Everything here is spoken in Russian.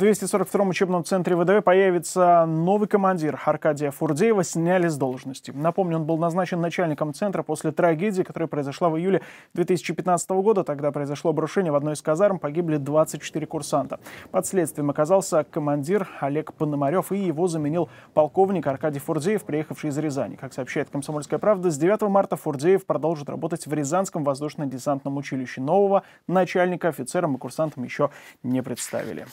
242-м учебном центре ВДВ появится новый командир Аркадия Фурдеева, сняли с должности. Напомню, он был назначен начальником центра после трагедии, которая произошла в июле 2015 года. Тогда произошло обрушение в одной из казарм, погибли 24 курсанта. Под следствием оказался командир Олег Пономарев и его заменил полковник Аркадий Фурдеев, приехавший из Рязани. Как сообщает «Комсомольская правда», с 9 марта Фурдеев продолжит работать в Рязанском воздушно-десантном училище. Нового начальника офицерам и курсантам еще не представили.